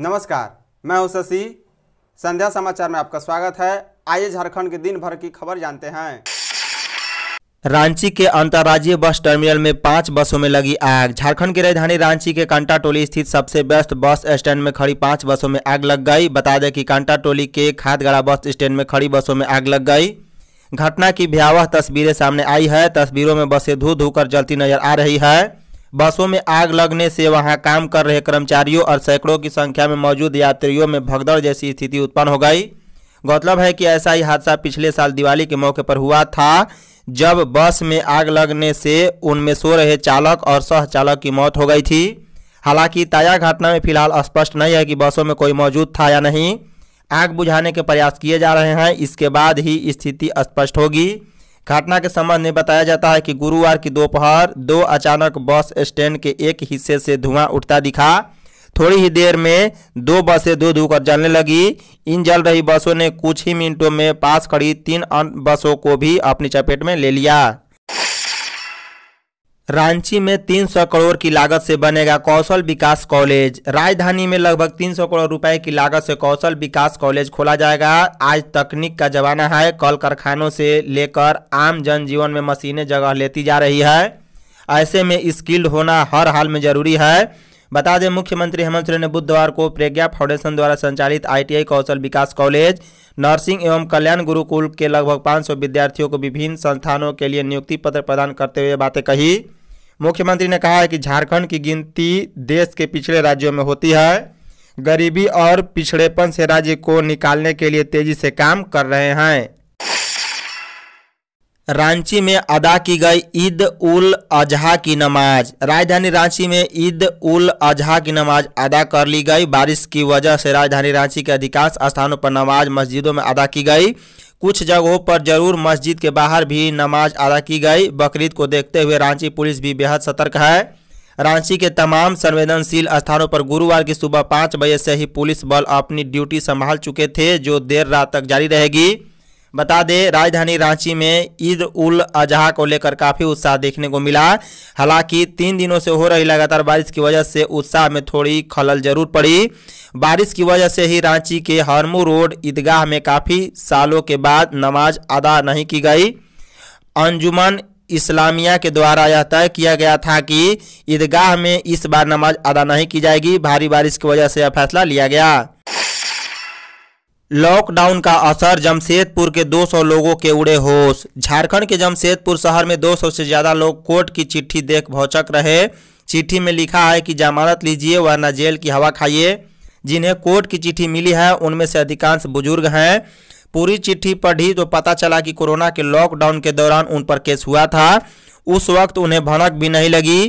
नमस्कार मैं हूं शशि संध्या समाचार में आपका स्वागत है आइए झारखंड के दिन भर की खबर जानते हैं रांची के अंतर्राज्यीय बस टर्मिनल में पांच बसों में लगी आग झारखंड की राजधानी रांची के कांटा टोली स्थित सबसे व्यस्त बस स्टैंड में खड़ी पांच बसों में आग लग गई बता दें कि कांटा टोली के खादगढ़ा बस स्टैंड में खड़ी बसों में आग लग गई घटना की भयावह तस्वीरें सामने आई है तस्वीरों में बसें धू धू कर जलती नजर आ रही है बसों में आग लगने से वहां काम कर रहे कर्मचारियों और सैकड़ों की संख्या में मौजूद यात्रियों में भगदड़ जैसी स्थिति उत्पन्न हो गई गौरतलब है कि ऐसा ही हादसा पिछले साल दिवाली के मौके पर हुआ था जब बस में आग लगने से उनमें सो रहे चालक और सह चालक की मौत हो गई थी हालांकि ताजा घटना में फिलहाल स्पष्ट नहीं है कि बसों में कोई मौजूद था या नहीं आग बुझाने के प्रयास किए जा रहे हैं इसके बाद ही स्थिति स्पष्ट होगी घटना के संबंध में बताया जाता है कि गुरुवार की दोपहर दो अचानक बस स्टैंड के एक हिस्से से धुआं उठता दिखा थोड़ी ही देर में दो बसें दो धोकर जलने लगी इन जल रही बसों ने कुछ ही मिनटों में पास खड़ी तीन बसों को भी अपनी चपेट में ले लिया रांची में 300 करोड़ की लागत से बनेगा कौशल विकास कॉलेज राजधानी में लगभग 300 करोड़ रुपए की लागत से कौशल विकास कॉलेज खोला जाएगा आज तकनीक का जमाना है कल कारखानों से लेकर आम जनजीवन में मशीनें जगह लेती जा रही है ऐसे में स्किल्ड होना हर हाल में जरूरी है बता दें मुख्यमंत्री हेमंत सोरेन ने बुधवार को प्रज्ञा फाउंडेशन द्वारा संचालित ITI Kaushal Vikas college nursing एवं कल्याण गुरुकुल के लगभग 500 विद्यार्थियों को विभिन्न संस्थानों के लिए नियुक्ति पत्र प्रदान करते हुए बातें कही मुख्यमंत्री ने कहा है कि झारखंड की गिनती देश के पिछड़े राज्यों में होती है गरीबी और पिछड़ेपन से राज्य को निकालने के लिए तेजी से काम कर रहे हैं रांची में अदा की गई ईद उल अजहा की नमाज राजधानी रांची में ईद उल अजहा की नमाज अदा कर ली गई बारिश की वजह से राजधानी रांची के अधिकांश स्थानों पर नमाज मस्जिदों में अदा की गई कुछ जगहों पर जरूर मस्जिद के बाहर भी नमाज अदा की गई बकरीद को देखते हुए रांची पुलिस भी बेहद सतर्क है रांची के तमाम संवेदनशील स्थानों पर गुरुवार की सुबह पाँच बजे से ही पुलिस बल अपनी ड्यूटी संभाल चुके थे जो देर रात तक जारी रहेगी बता दें राजधानी रांची में ईद उल अजहा को लेकर काफ़ी उत्साह देखने को मिला हालांकि तीन दिनों से हो रही लगातार बारिश की वजह से उत्साह में थोड़ी खलल जरूर पड़ी बारिश की वजह से ही रांची के हरमू रोड ईदगाह में काफ़ी सालों के बाद नमाज अदा नहीं की गई अंजुमन इस्लामिया के द्वारा यह तय किया गया था कि ईदगाह में इस बार नमाज अदा नहीं की जाएगी भारी बारिश की वजह से यह फैसला लिया गया लॉकडाउन का असर जमशेदपुर के 200 लोगों के उड़े होश झारखंड के जमशेदपुर शहर में 200 से ज़्यादा लोग कोर्ट की चिट्ठी देख भौचक रहे चिट्ठी में लिखा है कि जमानत लीजिए वरना जेल की हवा खाइए जिन्हें कोर्ट की चिट्ठी मिली है उनमें से अधिकांश बुजुर्ग हैं पूरी चिट्ठी पढ़ी तो पता चला कि कोरोना के लॉकडाउन के दौरान उन पर केस हुआ था उस वक्त उन्हें भनक भी नहीं लगी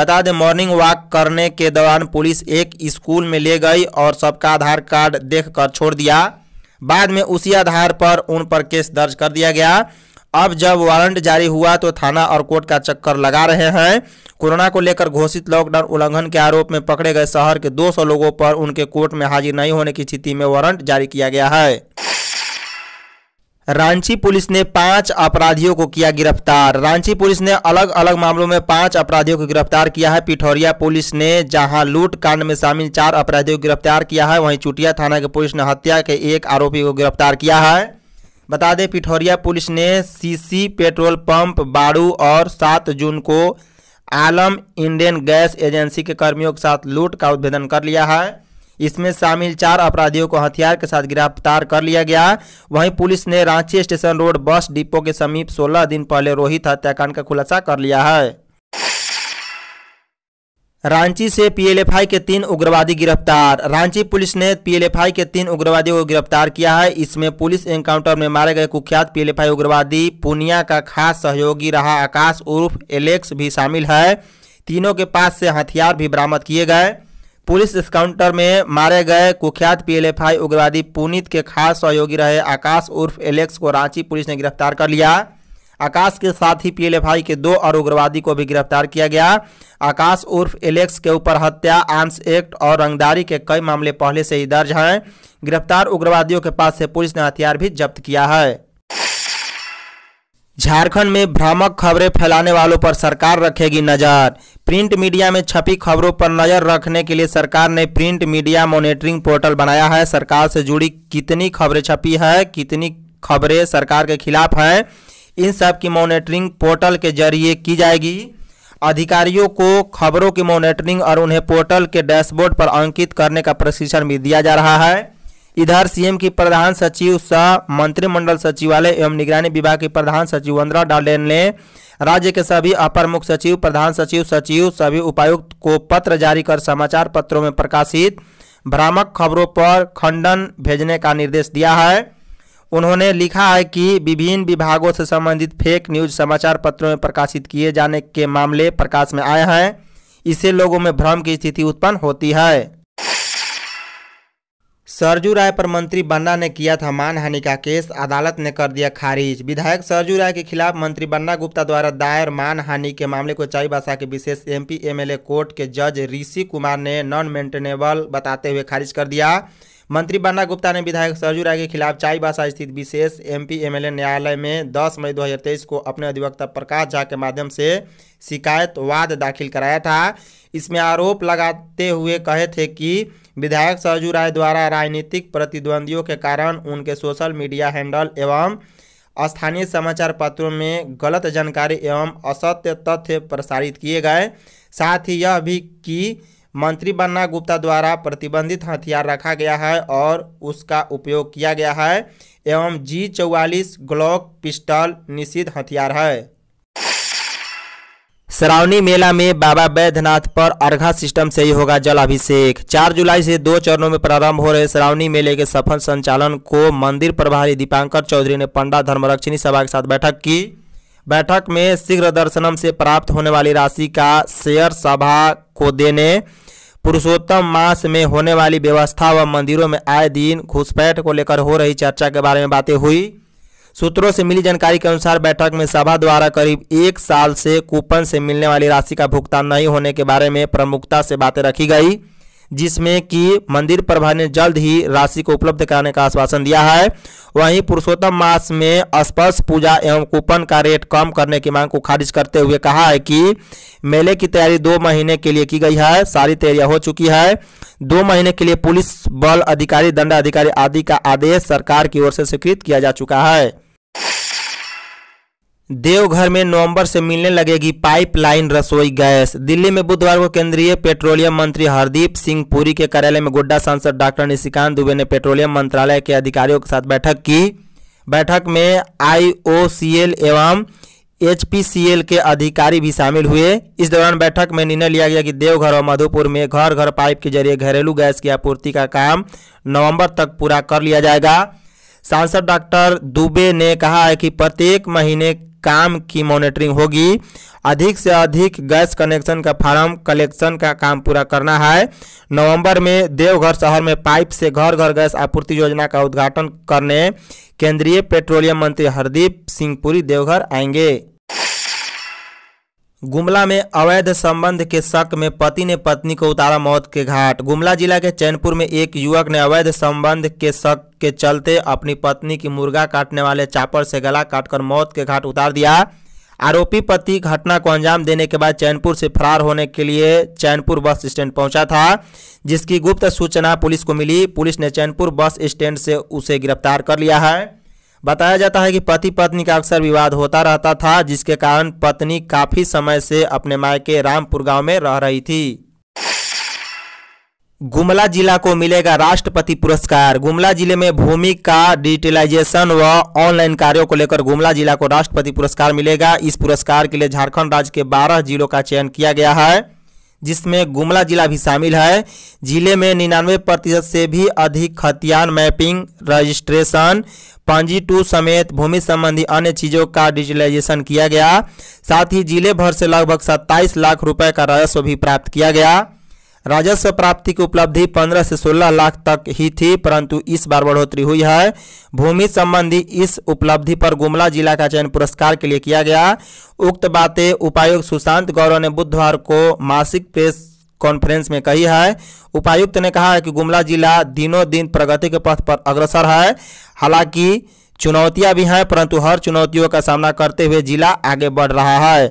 बता दें मॉर्निंग वॉक करने के दौरान पुलिस एक स्कूल में ले गई और सबका आधार कार्ड देख कर छोड़ दिया बाद में उसी आधार पर उन पर केस दर्ज कर दिया गया अब जब वारंट जारी हुआ तो थाना और कोर्ट का चक्कर लगा रहे हैं कोरोना को लेकर घोषित लॉकडाउन उल्लंघन के आरोप में पकड़े गए शहर के 200 लोगों पर उनके कोर्ट में हाजिर नहीं होने की स्थिति में वारंट जारी किया गया है रांची पुलिस ने पांच अपराधियों को किया गिरफ्तार रांची पुलिस ने अलग अलग मामलों में पांच अपराधियों को गिरफ्तार किया है पिठौरिया पुलिस ने जहां लूट कांड में शामिल चार अपराधियों को गिरफ्तार किया है वहीं चुटिया थाना के पुलिस ने हत्या के एक आरोपी को गिरफ्तार किया है बता दें पिठौरिया पुलिस ने सीसी पेट्रोल पंप बाड़ू और सात जून को आलम इंडियन गैस एजेंसी के कर्मियों के साथ लूट का उद्भेदन कर लिया है इसमें शामिल चार अपराधियों को हथियार के साथ गिरफ्तार कर लिया गया वहीं पुलिस ने Ranchi station road bus depot के समीप सोलह दिन पहले रोहित हत्याकांड का खुलासा कर लिया है रांची से पीएलएफआई के तीन उग्रवादी गिरफ्तार रांची पुलिस ने पीएलएफआई के तीन उग्रवादियों को गिरफ्तार किया है इसमें पुलिस एनकाउंटर में मारे गए कुख्यात पीएलएफआई उग्रवादी पुनिया का खास सहयोगी रहा आकाश उर्फ एलेक्स भी शामिल है तीनों के पास से हथियार भी बरामद किए गए पुलिस एनकाउंटर में मारे गए कुख्यात पीएलएफआई उग्रवादी पुनीत के खास सहयोगी रहे आकाश उर्फ एलेक्स को रांची पुलिस ने गिरफ्तार कर लिया आकाश के साथ ही पीएलएफआई के दो और उग्रवादी को भी गिरफ्तार किया गया आकाश उर्फ एलेक्स के ऊपर हत्या आर्म्स एक्ट और रंगदारी के कई मामले पहले से ही दर्ज हैं गिरफ्तार उग्रवादियों के पास से पुलिस ने हथियार भी जब्त किया है झारखंड में भ्रामक खबरें फैलाने वालों पर सरकार रखेगी नज़र प्रिंट मीडिया में छपी खबरों पर नज़र रखने के लिए सरकार ने प्रिंट मीडिया मॉनिटरिंग पोर्टल बनाया है सरकार से जुड़ी कितनी खबरें छपी है कितनी खबरें सरकार के खिलाफ हैं इन सब की मॉनिटरिंग पोर्टल के जरिए की जाएगी अधिकारियों को खबरों की मॉनिटरिंग और उन्हें पोर्टल के डैशबोर्ड पर अंकित करने का प्रशिक्षण भी दिया जा रहा है इधर सीएम की प्रधान सचिव सह मंत्रिमंडल सचिवालय एवं निगरानी विभाग की प्रधान सचिव वंद्रा डालेन ने राज्य के सभी अपर मुख्य सचिव प्रधान सचिव सचिव सभी उपायुक्त को पत्र जारी कर समाचार पत्रों में प्रकाशित भ्रामक खबरों पर खंडन भेजने का निर्देश दिया है उन्होंने लिखा है कि विभिन्न विभागों से संबंधित फेक न्यूज समाचार पत्रों में प्रकाशित किए जाने के मामले प्रकाश में आए हैं इससे लोगों में भ्रम की स्थिति उत्पन्न होती है सरजू राय पर मंत्री बन्ना ने किया था मानहानि का केस अदालत ने कर दिया खारिज विधायक सरजू राय के खिलाफ मंत्री बन्ना गुप्ता द्वारा दायर मानहानि के मामले को चाईबासा के विशेष एमपी एमएलए कोर्ट के जज ऋषि कुमार ने नॉन मेंटेनेबल बताते हुए खारिज कर दिया मंत्री बन्ना गुप्ता ने विधायक सरजू राय के खिलाफ चाईबासा स्थित विशेष एम पी न्यायालय में दस मई दो को अपने अधिवक्ता प्रकाश झा के माध्यम से शिकायत वाद दाखिल कराया था इसमें आरोप लगाते हुए कहे थे कि विधायक सरजू राय द्वारा राजनीतिक प्रतिद्वंदियों के कारण उनके सोशल मीडिया हैंडल एवं स्थानीय समाचार पत्रों में गलत जानकारी एवं असत्य तथ्य प्रसारित किए गए साथ ही यह भी कि मंत्री बन्ना गुप्ता द्वारा प्रतिबंधित हथियार रखा गया है और उसका उपयोग किया गया है एवं जी चौवालीस ग्लॉक पिस्टल निषिद्ध हथियार है श्रावणी मेला में बाबा बैद्यनाथ पर अर्घा सिस्टम से ही होगा जल अभिषेक चार जुलाई से दो चरणों में प्रारंभ हो रहे श्रावणी मेले के सफल संचालन को मंदिर प्रभारी दीपांकर चौधरी ने पंडा धर्मरक्षिणी सभा के साथ बैठक की बैठक में शीघ्र दर्शनम से प्राप्त होने वाली राशि का शेयर सभा को देने पुरुषोत्तम मास में होने वाली व्यवस्था व मंदिरों में आए दिन घुसपैठ को लेकर हो रही चर्चा के बारे में बातें हुई सूत्रों से मिली जानकारी के अनुसार बैठक में सभा द्वारा करीब एक साल से कूपन से मिलने वाली राशि का भुगतान नहीं होने के बारे में प्रमुखता से बातें रखी गई जिसमें कि मंदिर प्रभारी ने जल्द ही राशि को उपलब्ध कराने का आश्वासन दिया है वहीं पुरुषोत्तम मास में स्पर्श पूजा एवं कूपन का रेट कम करने की मांग को खारिज करते हुए कहा है कि मेले की तैयारी दो महीने के लिए की गई है सारी तैयारियां हो चुकी है दो महीने के लिए पुलिस बल अधिकारी दंडाधिकारी आदि का आदेश सरकार की ओर से स्वीकृत किया जा चुका है देवघर में नवंबर से मिलने लगेगी पाइपलाइन रसोई गैस दिल्ली में बुधवार को केंद्रीय पेट्रोलियम मंत्री हरदीप सिंह पुरी के कार्यालय में गोड्डा सांसद डॉक्टर निशिकांत दुबे ने पेट्रोलियम मंत्रालय के अधिकारियों के साथ बैठक की बैठक में आईओसीएल एवं एचपीसीएल के अधिकारी भी शामिल हुए इस दौरान बैठक में निर्णय लिया गया कि देवघर और मधुपुर में घर घर पाइप के जरिए घरेलू गैस की आपूर्ति का काम नवंबर तक पूरा कर लिया जाएगा सांसद डॉक्टर दुबे ने कहा है कि प्रत्येक महीने काम की मॉनिटरिंग होगी अधिक से अधिक गैस कनेक्शन का फार्म कलेक्शन का काम पूरा करना है नवंबर में देवघर शहर में पाइप से घर घर गैस आपूर्ति योजना का उद्घाटन करने केंद्रीय पेट्रोलियम मंत्री हरदीप सिंह पुरी देवघर आएंगे गुमला में अवैध संबंध के शक में पति ने पत्नी को उतारा मौत के घाट गुमला जिला के चैनपुर में एक युवक ने अवैध संबंध के शक के चलते अपनी पत्नी की मुर्गा काटने वाले चापर से गला काटकर मौत के घाट उतार दिया आरोपी पति घटना को अंजाम देने के बाद चैनपुर से फरार होने के लिए चैनपुर बस स्टैंड पहुंचा था जिसकी गुप्त सूचना पुलिस को मिली पुलिस ने चैनपुर बस स्टैंड से उसे गिरफ्तार कर लिया है बताया जाता है कि पति पत्नी का अक्सर विवाद होता रहता था जिसके कारण पत्नी काफी समय से अपने मायके रामपुर गांव में रह रही थी गुमला जिला को मिलेगा राष्ट्रपति पुरस्कार गुमला जिले में भूमि का डिजिटलाइजेशन व ऑनलाइन कार्यों को लेकर गुमला जिला को राष्ट्रपति पुरस्कार मिलेगा इस पुरस्कार के लिए झारखंड राज्य के 12 जिलों का चयन किया गया है जिसमें गुमला जिला भी शामिल है जिले में निन्यानवे प्रतिशत से भी अधिक खतियान मैपिंग रजिस्ट्रेशन पंजी टू समेत भूमि संबंधी अन्य चीज़ों का डिजिटलाइजेशन किया गया साथ ही जिले भर से लगभग सत्ताईस लाख रुपए का राजस्व भी प्राप्त किया गया राजस्व प्राप्ति की उपलब्धि 15 से 16 लाख तक ही थी परंतु इस बार बढ़ोतरी हुई है भूमि संबंधी इस उपलब्धि पर गुमला जिला का चयन पुरस्कार के लिए किया गया उक्त बातें उपायुक्त सुशांत गौरव ने बुधवार को मासिक प्रेस कॉन्फ्रेंस में कही है उपायुक्त ने कहा है कि गुमला जिला दिनों दिन प्रगति के पथ पर अग्रसर है हालांकि चुनौतियां भी हैं परंतु हर चुनौतियों का सामना करते हुए जिला आगे बढ़ रहा है